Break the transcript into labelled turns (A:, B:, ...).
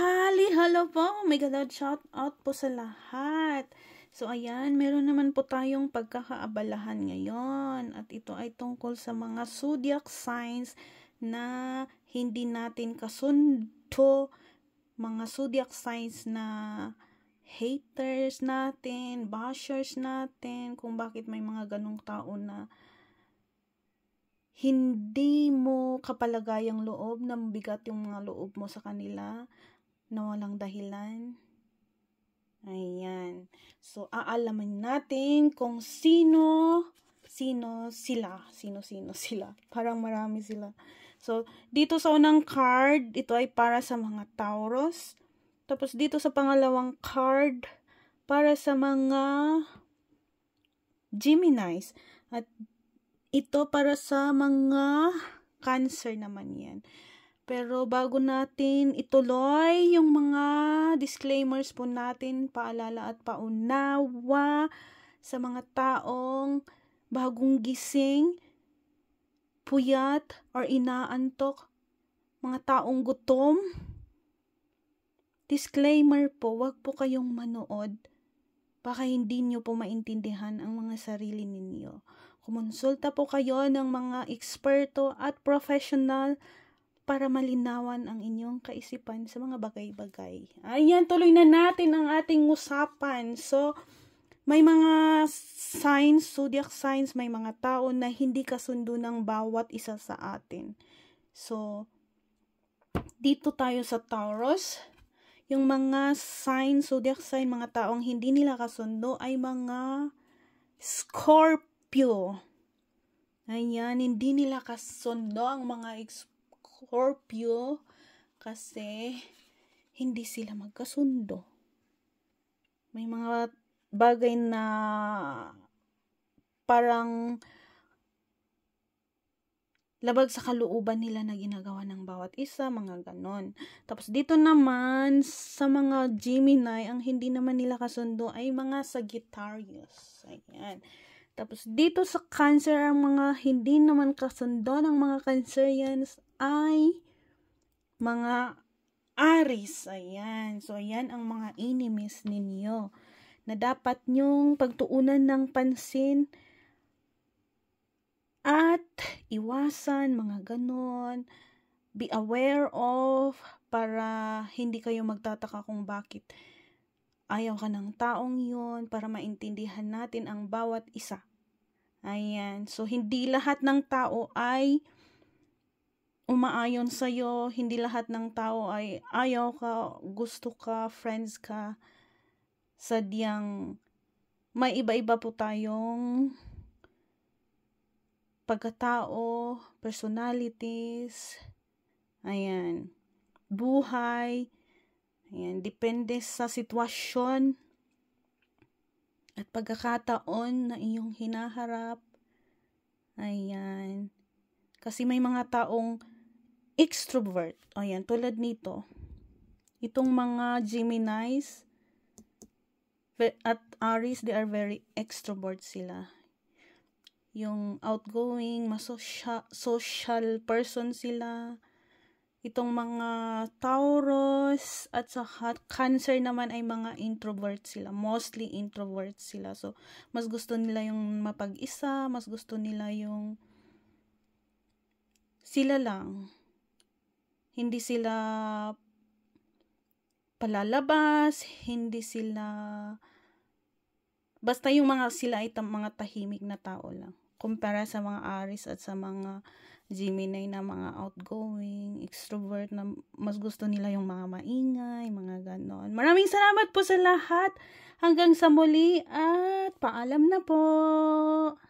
A: Kali, hello po. Oh my God, shout out po sa lahat. So, ayan, meron naman po tayong pagkakaabalahan ngayon. At ito ay tungkol sa mga zodiac signs na hindi natin kasundo. Mga zodiac signs na haters natin, bashers natin, kung bakit may mga ganong tao na hindi mo kapalagayang loob na bigat yung mga loob mo sa kanila na walang dahilan. Ayan. So, aalamin natin kung sino, sino sila. Sino, sino sila. Parang marami sila. So, dito sa unang card, ito ay para sa mga Taurus. Tapos, dito sa pangalawang card, para sa mga Geminis. At ito para sa mga Cancer naman yan. Pero bago natin ituloy yung mga disclaimers po natin, paalala at paunawa sa mga taong bagong gising, puyat or inaantok, mga taong gutom. Disclaimer po, wag po kayong manood. Baka hindi nyo po maintindihan ang mga sarili ninyo. Kumonsulta po kayo ng mga eksperto at professional para malinawan ang inyong kaisipan sa mga bagay-bagay. Ayan, tuloy na natin ang ating usapan. So, may mga signs, zodiac signs, may mga tao na hindi kasundo ng bawat isa sa atin. So, dito tayo sa Taurus. Yung mga signs, zodiac sign, mga taong hindi nila kasundo ay mga Scorpio. Ayan, hindi nila kasundo ang mga Scorpio kasi hindi sila magkasundo. May mga bagay na parang labag sa kalooban nila na ginagawa ng bawat isa, mga ganon. Tapos dito naman, sa mga Gemini, ang hindi naman nila kasundo ay mga Sagittarius. Ayan. Tapos dito sa cancer, ang mga hindi naman kasundo ng mga cancerians ay mga Aris. Ayan. So, ayan ang mga enemies ninyo na dapat nyong pagtuunan ng pansin at iwasan mga ganon. Be aware of para hindi kayo magtataka kung bakit ayaw ka ng taong yon para maintindihan natin ang bawat isa Ayan. So, hindi lahat ng tao ay umaayon sa'yo. Hindi lahat ng tao ay ayaw ka, gusto ka, friends ka. Sadyang may iba-iba po tayong pagkatao, personalities, ayan, buhay, ayan, depende sa sitwasyon at pagkakataon na iyong hinaharap. Ayan. Kasi may mga taong extrovert. Ayan, tulad nito. Itong mga Geminis at Aries, they are very extrovert sila. Yung outgoing, masosya, social person sila. Itong mga Taurus at saka Cancer naman ay mga introvert sila. Mostly introvert sila. So, mas gusto nila yung mapag-isa, mas gusto nila yung sila lang. Hindi sila palalabas, hindi sila basta yung mga sila ay mga tahimik na tao lang kumpara sa mga Aries at sa mga Gemini na mga outgoing, extrovert na mas gusto nila yung mga maingay, mga ganon. Maraming salamat po sa lahat. Hanggang sa muli at paalam na po.